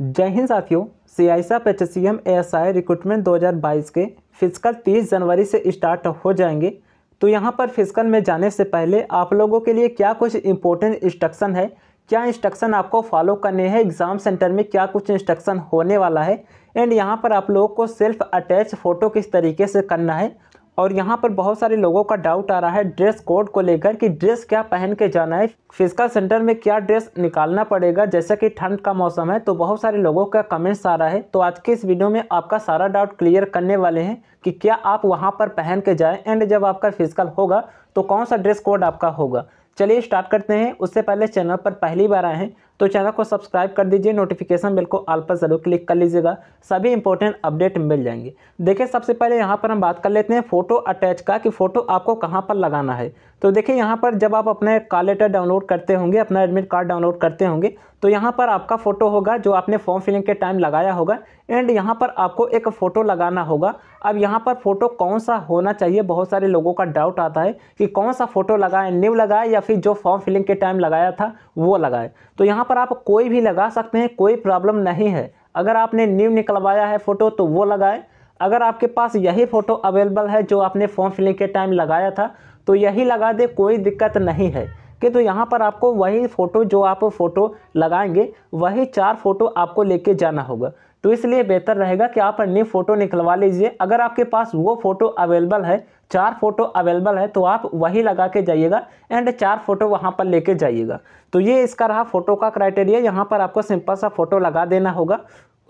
जय हिंद साथियों C M S I recruitment 2022 के फिजिकल 30 जनवरी से स्टार्ट हो जाएंगे तो यहाँ पर फिजिकल में जाने से पहले आप लोगों के लिए क्या कुछ इंपॉर्टेंट इंस्ट्रक्शन है क्या इंस्ट्रक्शन आपको फॉलो करने हैं एग्ज़ाम सेंटर में क्या कुछ इंस्ट्रक्शन होने वाला है एंड यहाँ पर आप लोगों को सेल्फ अटैच फ़ोटो किस तरीके से करना है और यहाँ पर बहुत सारे लोगों का डाउट आ रहा है ड्रेस कोड को लेकर कि ड्रेस क्या पहन के जाना है फिजिकल सेंटर में क्या ड्रेस निकालना पड़ेगा जैसे कि ठंड का मौसम है तो बहुत सारे लोगों का कमेंट्स आ रहा है तो आज के इस वीडियो में आपका सारा डाउट क्लियर करने वाले हैं कि क्या आप वहाँ पर पहन के जाएँ एंड जब आपका फिजिकल होगा तो कौन सा ड्रेस कोड आपका होगा चलिए स्टार्ट करते हैं उससे पहले चैनल पर पहली बार आए हैं तो चैनल को सब्सक्राइब कर दीजिए नोटिफिकेशन बिल को आल पर ज़रूर क्लिक कर लीजिएगा सभी इंपॉर्टेंट अपडेट मिल जाएंगे देखिए सबसे पहले यहाँ पर हम बात कर लेते हैं फ़ोटो अटैच का कि फ़ोटो आपको कहाँ पर लगाना है तो देखिए यहाँ पर जब आप अपने कार लेटर डाउनलोड करते होंगे अपना एडमिट कार्ड डाउनलोड करते होंगे तो यहाँ पर आपका फ़ोटो होगा जो आपने फॉर्म फिलिंग के टाइम लगाया होगा एंड यहाँ पर आपको एक फ़ोटो लगाना होगा अब यहाँ पर फ़ोटो कौन सा होना चाहिए बहुत सारे लोगों का डाउट आता है कि कौन सा फ़ोटो लगाए न्यू लगाए या फिर जो फॉर्म फिलिंग के टाइम लगाया था वो लगाए तो यहाँ पर आप कोई भी लगा सकते हैं कोई प्रॉब्लम नहीं है अगर आपने न्यू निकलवाया है फ़ोटो तो वो लगाएं अगर आपके पास यही फ़ोटो अवेलेबल है जो आपने फॉर्म फिलिंग के टाइम लगाया था तो यही लगा दे कोई दिक्कत नहीं है कि तो यहाँ पर आपको वही फ़ोटो जो आप फ़ोटो लगाएंगे वही चार फ़ोटो आपको लेके जाना होगा तो इसलिए बेहतर रहेगा कि आप न्यू फ़ोटो निकलवा लीजिए अगर आपके पास वो फ़ोटो अवेलेबल है चार फोटो अवेलेबल है तो आप वही लगा के जाइएगा एंड चार फोटो वहाँ पर लेके जाइएगा तो ये इसका रहा फोटो का क्राइटेरिया यहाँ पर आपको सिंपल सा फोटो लगा देना होगा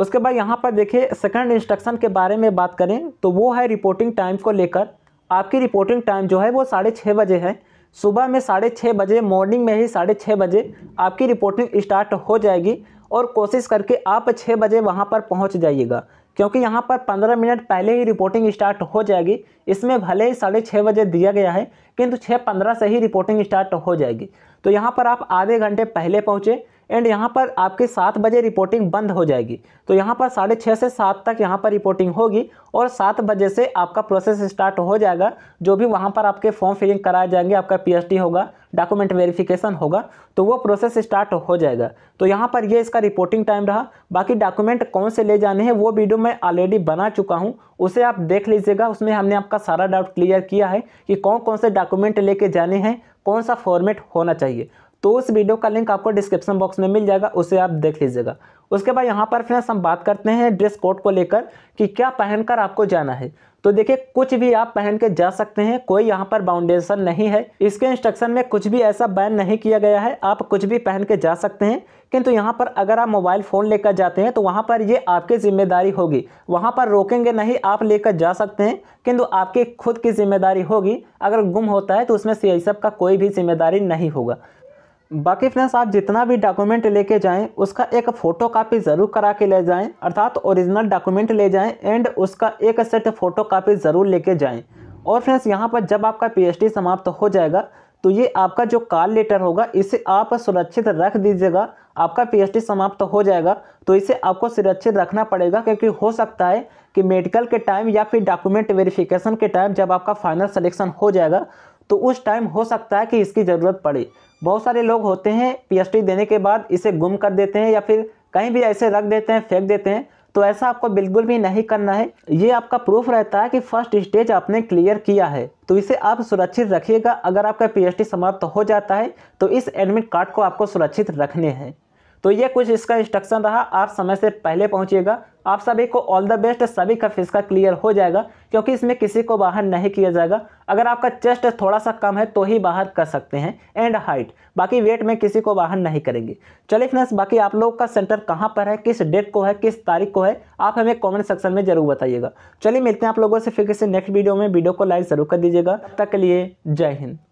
उसके बाद यहाँ पर देखिए सेकंड इंस्ट्रक्शन के बारे में बात करें तो वो है रिपोर्टिंग टाइम को लेकर आपकी रिपोर्टिंग टाइम जो है वो साढ़े छः बजे है सुबह में साढ़े छः बजे मॉर्निंग में ही साढ़े छः बजे आपकी रिपोर्टिंग स्टार्ट हो जाएगी और कोशिश करके आप छः बजे वहाँ पर पहुँच जाइएगा क्योंकि यहाँ पर पंद्रह मिनट पहले ही रिपोर्टिंग स्टार्ट हो जाएगी इसमें भले ही साढ़े छः बजे दिया गया है किंतु छः पंद्रह से ही रिपोर्टिंग स्टार्ट हो जाएगी तो यहाँ पर आप आधे घंटे पहले पहुँचे एंड यहाँ पर आपके सात बजे रिपोर्टिंग बंद हो जाएगी तो यहाँ पर साढ़े छः से सात तक यहाँ पर रिपोर्टिंग होगी और सात बजे से आपका प्रोसेस स्टार्ट हो जाएगा जो भी वहाँ पर आपके फॉर्म फिलिंग कराए जाएंगे आपका पीएचडी होगा डॉक्यूमेंट वेरिफिकेशन होगा तो वो प्रोसेस स्टार्ट हो जाएगा तो यहाँ पर ये इसका रिपोर्टिंग टाइम रहा बाकी डॉक्यूमेंट कौन से ले जाने हैं वो वीडियो मैं ऑलरेडी बना चुका हूँ उसे आप देख लीजिएगा उसमें हमने आपका सारा डाउट क्लियर किया है कि कौन कौन से डॉक्यूमेंट लेके जाने हैं कौन सा फॉर्मेट होना चाहिए तो उस वीडियो का लिंक आपको डिस्क्रिप्शन बॉक्स में मिल जाएगा उसे आप देख लीजिएगा उसके बाद यहाँ पर फ्रेंड्स हम बात करते हैं ड्रेस कोड को लेकर कि क्या पहनकर आपको जाना है तो देखिए कुछ भी आप पहन के जा सकते हैं कोई यहाँ पर बाउंडेशन नहीं है इसके इंस्ट्रक्शन में कुछ भी ऐसा बैन नहीं किया गया है आप कुछ भी पहन के जा सकते हैं किंतु यहाँ पर अगर आप मोबाइल फ़ोन लेकर जाते हैं तो वहाँ पर ये आपकी ज़िम्मेदारी होगी वहाँ पर रोकेंगे नहीं आप लेकर जा सकते हैं किंतु आपकी खुद की ज़िम्मेदारी होगी अगर गुम होता है तो उसमें सी का कोई भी जिम्मेदारी नहीं होगा बाकी फ्रेंड्स आप जितना भी डॉक्यूमेंट लेके जाएं उसका एक फ़ोटो कापी ज़रूर करा के ले जाएं अर्थात ओरिजिनल डॉक्यूमेंट ले जाएं एंड उसका एक सेट फ़ोटो कापी ज़रूर लेके जाएं और फ्रेंड्स यहाँ पर जब आपका पीएचडी समाप्त हो जाएगा तो ये आपका जो कॉल लेटर होगा इसे आप सुरक्षित रख दीजिएगा आपका पी समाप्त हो जाएगा तो इसे आपको सुरक्षित रखना पड़ेगा क्योंकि हो सकता है कि मेडिकल के टाइम या फिर डॉक्यूमेंट वेरिफिकेशन के टाइम जब आपका फाइनल सलेक्शन हो जाएगा तो उस टाइम हो सकता है कि इसकी ज़रूरत पड़े बहुत सारे लोग होते हैं पीएचडी देने के बाद इसे गुम कर देते हैं या फिर कहीं भी ऐसे रख देते हैं फेंक देते हैं तो ऐसा आपको बिल्कुल भी नहीं करना है ये आपका प्रूफ रहता है कि फर्स्ट स्टेज आपने क्लियर किया है तो इसे आप सुरक्षित रखिएगा अगर आपका पी समाप्त हो जाता है तो इस एडमिट कार्ड को आपको सुरक्षित रखने हैं तो ये कुछ इसका इंस्ट्रक्शन रहा आप समय से पहले पहुँचिएगा आप सभी को ऑल द बेस्ट सभी का फिजिका क्लियर हो जाएगा क्योंकि इसमें किसी को बाहर नहीं किया जाएगा अगर आपका चेस्ट थोड़ा सा कम है तो ही बाहर कर सकते हैं एंड हाइट बाकी वेट में किसी को बाहर नहीं करेंगे चलिए फ्रेंड्स बाकी आप लोग का सेंटर कहाँ पर है किस डेट को है किस तारीख को है आप हमें कॉमेंट सेक्शन में जरूर बताइएगा चलिए मिलते हैं आप लोगों से फिर किसी नेक्स्ट वीडियो में वीडियो को लाइक जरूर कर दीजिएगा तब तक के लिए जय हिंद